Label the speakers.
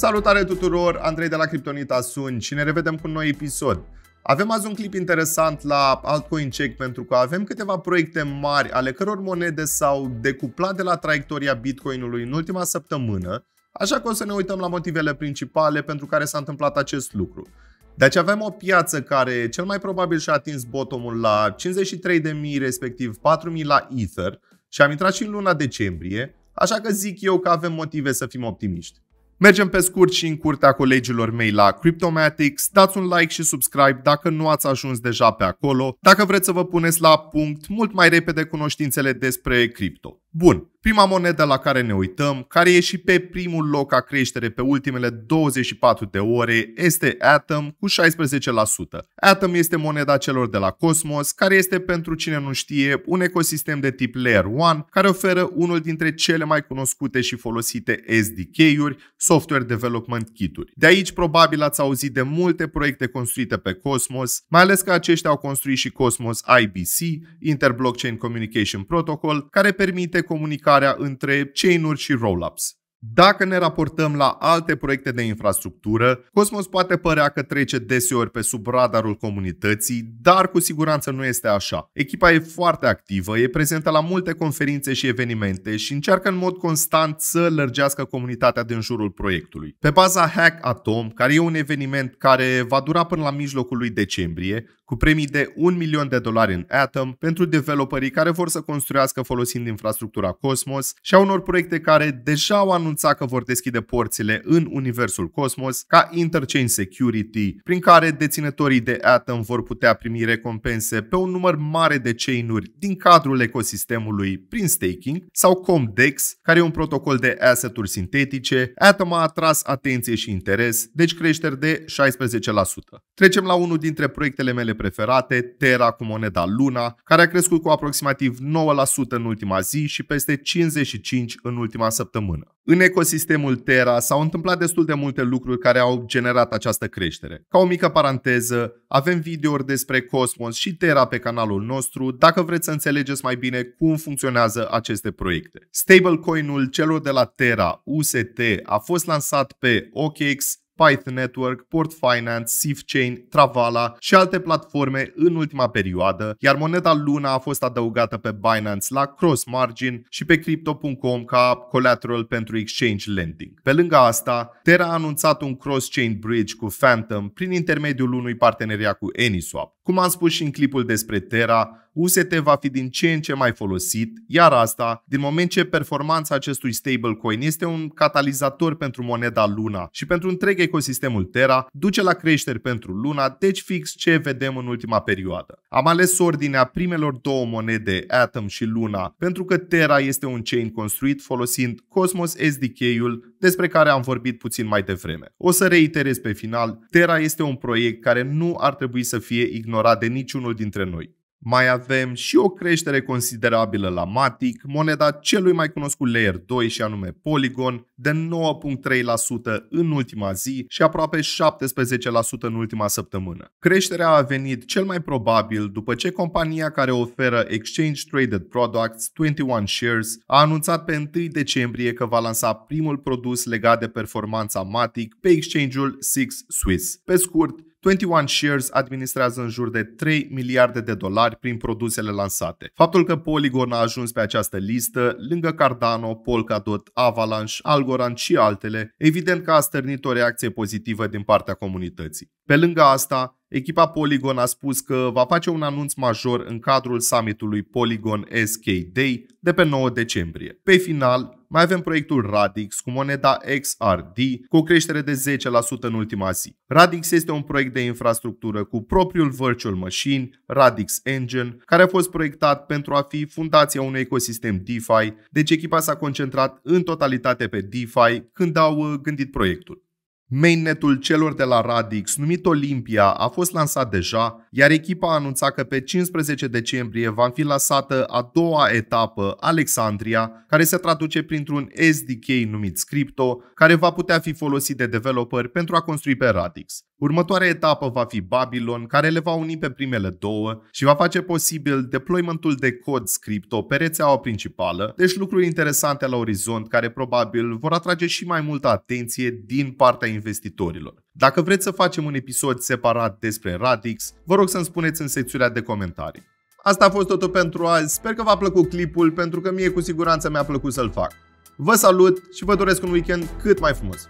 Speaker 1: Salutare tuturor, Andrei de la Criptonita sunt și ne revedem cu un nou episod. Avem azi un clip interesant la Altcoin Check pentru că avem câteva proiecte mari ale căror monede s-au decuplat de la traiectoria Bitcoinului în ultima săptămână, așa că o să ne uităm la motivele principale pentru care s-a întâmplat acest lucru. Deci avem o piață care cel mai probabil și-a atins bottomul la 53.000 respectiv 4.000 la Ether și am intrat și în luna decembrie, așa că zic eu că avem motive să fim optimiști. Mergem pe scurt și în curtea colegilor mei la Cryptomatics, dați un like și subscribe dacă nu ați ajuns deja pe acolo, dacă vreți să vă puneți la punct mult mai repede cunoștințele despre cripto. Bun, prima monedă la care ne uităm, care e și pe primul loc a creștere pe ultimele 24 de ore, este Atom cu 16%. Atom este moneda celor de la Cosmos, care este, pentru cine nu știe, un ecosistem de tip Layer 1, care oferă unul dintre cele mai cunoscute și folosite SDK-uri, Software Development Kit-uri. De aici probabil ați auzit de multe proiecte construite pe Cosmos, mai ales că aceștia au construit și Cosmos IBC, (Inter Blockchain Communication Protocol, care permite comunicarea între chain-uri și rollups. Dacă ne raportăm la alte proiecte de infrastructură, Cosmos poate părea că trece deseori pe sub radarul comunității, dar cu siguranță nu este așa. Echipa e foarte activă, e prezentă la multe conferințe și evenimente și încearcă în mod constant să lărgească comunitatea din jurul proiectului. Pe baza Hack Atom, care e un eveniment care va dura până la mijlocul lui decembrie, cu premii de 1 milion de dolari în Atom pentru developerii care vor să construiască folosind infrastructura Cosmos și a unor proiecte care deja au anunțat anunța că vor deschide porțile în universul Cosmos ca Interchain Security, prin care deținătorii de Atom vor putea primi recompense pe un număr mare de chain-uri din cadrul ecosistemului prin staking sau Comdex, care e un protocol de asset-uri sintetice. Atom a atras atenție și interes, deci creșteri de 16%. Trecem la unul dintre proiectele mele preferate, Terra cu moneda Luna, care a crescut cu aproximativ 9% în ultima zi și peste 55% în ultima săptămână. În ecosistemul Terra s-au întâmplat destul de multe lucruri care au generat această creștere. Ca o mică paranteză, avem videouri despre Cosmos și Terra pe canalul nostru, dacă vreți să înțelegeți mai bine cum funcționează aceste proiecte. Stablecoin-ul celor de la Terra, UST, a fost lansat pe OKX Python Network, Port Finance, SifChain, Travala și alte platforme în ultima perioadă, iar moneda Luna a fost adăugată pe Binance la cross margin și pe crypto.com ca collateral pentru exchange lending. Pe lângă asta, Terra a anunțat un cross-chain bridge cu Phantom prin intermediul unui parteneria cu EniSwap. Cum am spus și în clipul despre Terra, UST va fi din ce în ce mai folosit, iar asta, din moment ce performanța acestui stablecoin este un catalizator pentru moneda Luna și pentru întreg ecosistemul Terra, duce la creșteri pentru Luna, deci fix ce vedem în ultima perioadă. Am ales ordinea primelor două monede, Atom și Luna, pentru că Terra este un chain construit folosind Cosmos SDK-ul, despre care am vorbit puțin mai devreme. O să reiterez pe final, Terra este un proiect care nu ar trebui să fie ignorat de niciunul dintre noi. Mai avem și o creștere considerabilă la Matic, moneda celui mai cunoscut Layer 2 și anume Polygon, de 9.3% în ultima zi și aproape 17% în ultima săptămână. Creșterea a venit cel mai probabil după ce compania care oferă Exchange Traded Products 21 Shares a anunțat pe 1 decembrie că va lansa primul produs legat de performanța Matic pe exchange-ul Six Swiss. Pe scurt, 21 Shares administrează în jur de 3 miliarde de dolari prin produsele lansate. Faptul că Polygon a ajuns pe această listă, lângă Cardano, Polkadot, Avalanche, Algorand și altele, evident că a stârnit o reacție pozitivă din partea comunității. Pe lângă asta, Echipa Polygon a spus că va face un anunț major în cadrul summitului Polygon SK Day de pe 9 decembrie. Pe final, mai avem proiectul Radix cu moneda XRD cu o creștere de 10% în ultima zi. Radix este un proiect de infrastructură cu propriul virtual machine, Radix Engine, care a fost proiectat pentru a fi fundația unui ecosistem DeFi, deci echipa s-a concentrat în totalitate pe DeFi când au uh, gândit proiectul. Mainnetul celor de la Radix, numit Olimpia, a fost lansat deja, iar echipa a anunțat că pe 15 decembrie va fi lansată a doua etapă, Alexandria, care se traduce printr-un SDK numit Scripto, care va putea fi folosit de developeri pentru a construi pe Radix. Următoarea etapă va fi Babylon, care le va uni pe primele două și va face posibil deploymentul de cod scripto pe rețeaua principală, deci lucruri interesante la orizont care probabil vor atrage și mai multă atenție din partea investitorilor. Dacă vreți să facem un episod separat despre Radix, vă rog să-mi spuneți în secțiunea de comentarii. Asta a fost totul pentru azi, sper că v-a plăcut clipul pentru că mie cu siguranță mi-a plăcut să-l fac. Vă salut și vă doresc un weekend cât mai frumos!